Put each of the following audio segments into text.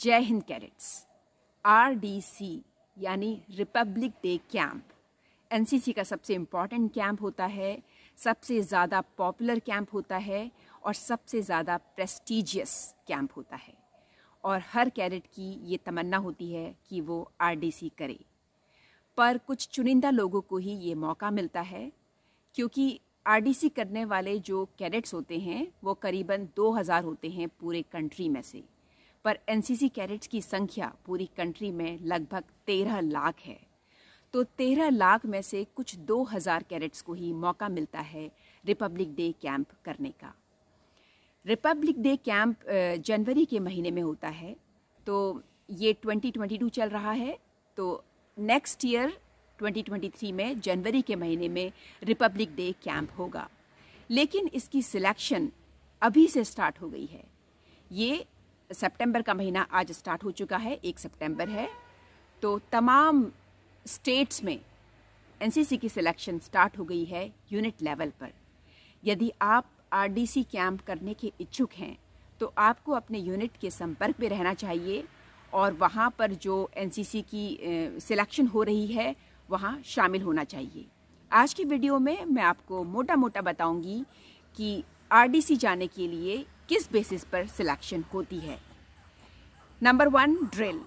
जय हिंद cadets RDC यानी रिपब्लिक डे कैंप एनसीसी का सबसे इम्पॉर्टेंट कैंप होता है सबसे ज़्यादा पॉपुलर कैंप होता है और सबसे ज़्यादा प्रेस्टिजियस कैंप होता है और हर कैडेट की ये तमन्ना होती है कि वो आरडीसी करे पर कुछ चुनिंदा लोगों को ही ये मौका मिलता है क्योंकि आरडीसी करने वाले जो कैडेट्स होते हैं वो करीबन 2000 होते हैं पूरे कंट्री में से पर एनसीसी कैडेट्स की संख्या पूरी कंट्री में लगभग तेरह लाख है तो तेरह लाख में से कुछ दो हज़ार कैडेट्स को ही मौका मिलता है रिपब्लिक डे कैंप करने का रिपब्लिक डे कैंप जनवरी के महीने में होता है तो ये 2022 चल रहा है तो नेक्स्ट ईयर 2023 में जनवरी के महीने में रिपब्लिक डे कैंप होगा लेकिन इसकी सिलेक्शन अभी से स्टार्ट हो गई है ये सितंबर का महीना आज स्टार्ट हो चुका है एक सितंबर है तो तमाम स्टेट्स में एनसीसी की सिलेक्शन स्टार्ट हो गई है यूनिट लेवल पर यदि आप आरडीसी कैंप करने के इच्छुक हैं तो आपको अपने यूनिट के संपर्क में रहना चाहिए और वहाँ पर जो एनसीसी की सिलेक्शन हो रही है वहाँ शामिल होना चाहिए आज की वीडियो में मैं आपको मोटा मोटा बताऊंगी कि आरडीसी जाने के लिए किस बेसिस पर सिलेक्शन होती है नंबर वन ड्रिल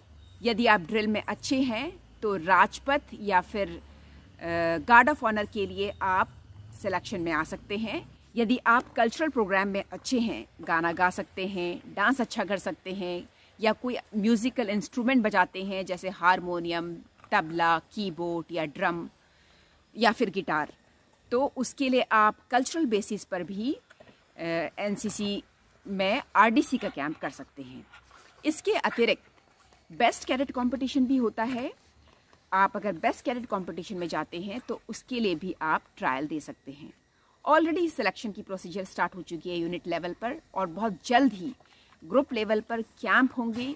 यदि आप ड्रिल में अच्छे हैं तो राजपथ या फिर गार्ड ऑफ ऑनर के लिए आप सिलेक्शन में आ सकते हैं यदि आप कल्चरल प्रोग्राम में अच्छे हैं गाना गा सकते हैं डांस अच्छा कर सकते हैं या कोई म्यूज़िकल इंस्ट्रूमेंट बजाते हैं जैसे हारमोनियम तबला कीबोर्ड या ड्रम या फिर गिटार तो उसके लिए आप कल्चरल बेसिस पर भी एनसीसी में आरडीसी का कैंप कर सकते हैं इसके अतिरिक्त बेस्ट कैडेट कंपटीशन भी होता है आप अगर बेस्ट कैडेट कंपटीशन में जाते हैं तो उसके लिए भी आप ट्रायल दे सकते हैं ऑलरेडी सिलेक्शन की प्रोसीजर स्टार्ट हो चुकी है यूनिट लेवल पर और बहुत जल्द ही ग्रुप लेवल पर कैंप होंगे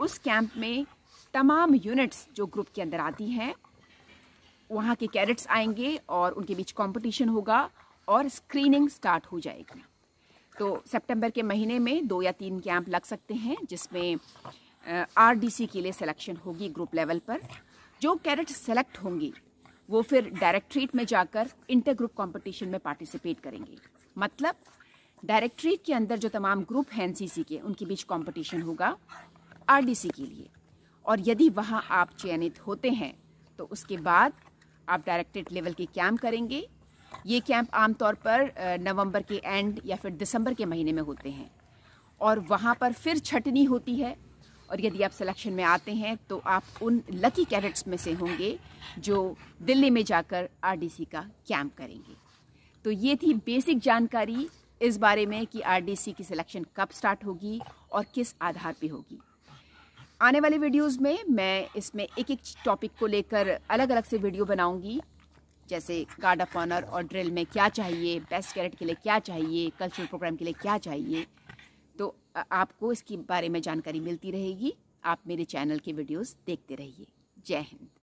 उस कैंप में तमाम यूनिट्स जो ग्रुप के अंदर आती हैं वहाँ के कैडेट्स आएंगे और उनके बीच कंपटीशन होगा और स्क्रीनिंग स्टार्ट हो जाएगी तो सितंबर के महीने में दो या तीन कैंप लग सकते हैं जिसमें आरडीसी के लिए सिलेक्शन होगी ग्रुप लेवल पर जो कैरेट सेलेक्ट होंगी वो फिर डायरेक्ट्रेट में जाकर इंटर ग्रुप कंपटीशन में पार्टिसिपेट करेंगे मतलब डायरेक्ट्रेट के अंदर जो तमाम ग्रुप हैं एन के उनके बीच कंपटीशन होगा आर के लिए और यदि वहाँ आप चयनित होते हैं तो उसके बाद आप डायरेक्ट्रेट लेवल के कैम्प करेंगे ये कैंप आमतौर पर नवंबर के एंड या फिर दिसंबर के महीने में होते हैं और वहाँ पर फिर छटनी होती है और यदि आप सिलेक्शन में आते हैं तो आप उन लकी कैडेट्स में से होंगे जो दिल्ली में जाकर आरडीसी का कैंप करेंगे तो ये थी बेसिक जानकारी इस बारे में कि आरडीसी की सिलेक्शन कब स्टार्ट होगी और किस आधार पे होगी आने वाले वीडियोस में मैं इसमें एक एक टॉपिक को लेकर अलग अलग से वीडियो बनाऊंगी जैसे गार्ड ऑफ ऑनर और ड्रिल में क्या चाहिए बेस्ट कैरेट के लिए क्या चाहिए कल्चरल प्रोग्राम के लिए क्या चाहिए तो आपको इसके बारे में जानकारी मिलती रहेगी आप मेरे चैनल के वीडियोस देखते रहिए जय हिंद